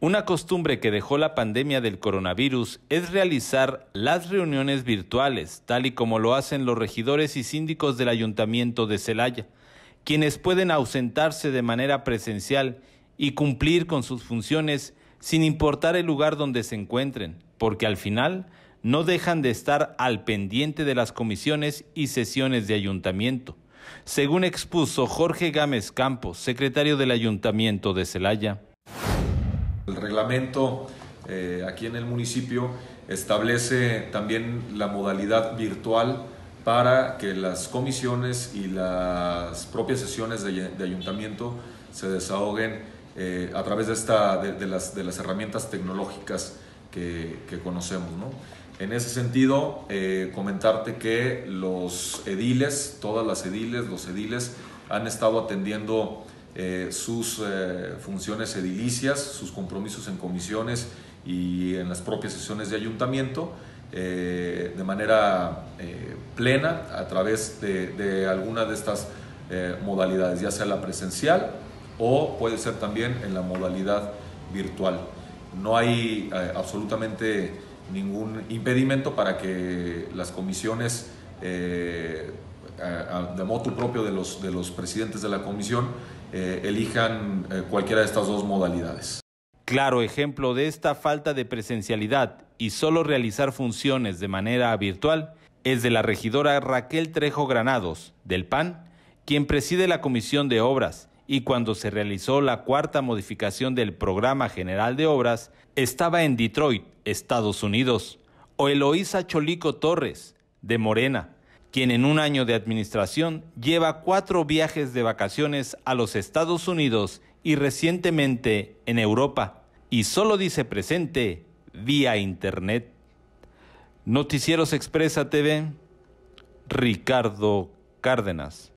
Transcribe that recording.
Una costumbre que dejó la pandemia del coronavirus es realizar las reuniones virtuales, tal y como lo hacen los regidores y síndicos del ayuntamiento de Celaya, quienes pueden ausentarse de manera presencial y cumplir con sus funciones sin importar el lugar donde se encuentren, porque al final no dejan de estar al pendiente de las comisiones y sesiones de ayuntamiento. Según expuso Jorge Gámez Campos, secretario del ayuntamiento de Celaya, el reglamento eh, aquí en el municipio establece también la modalidad virtual para que las comisiones y las propias sesiones de, ayuntamiento se desahoguen eh, a través de, esta, de, las, herramientas tecnológicas que, conocemos. En ese sentido, eh, comentarte que los ediles, todas las ediles, los ediles han estado atendiendo eh, sus eh, funciones edilicias, sus compromisos en comisiones y en las propias sesiones de ayuntamiento eh, de manera plena a través de, de alguna de estas modalidades, ya sea la presencial o puede ser también en la modalidad virtual. No hay absolutamente ningún impedimento para que las comisiones eh, de moto propio de los, de los presidentes de la comisión, eh, elijan eh, cualquiera de estas dos modalidades. Claro ejemplo de esta falta de presencialidad y solo realizar funciones de manera virtual es de la regidora Raquel Trejo Granados, del PAN, quien preside la Comisión de Obras y cuando se realizó la cuarta modificación del Programa General de Obras, estaba en Detroit, Estados Unidos, o Eloísa Cholico Torres, de Morena, quien en un año de administración lleva cuatro viajes de vacaciones a los Estados Unidos y recientemente en Europa, y solo dice presente vía Internet. Noticieros Expresa TV, Ricardo Cárdenas.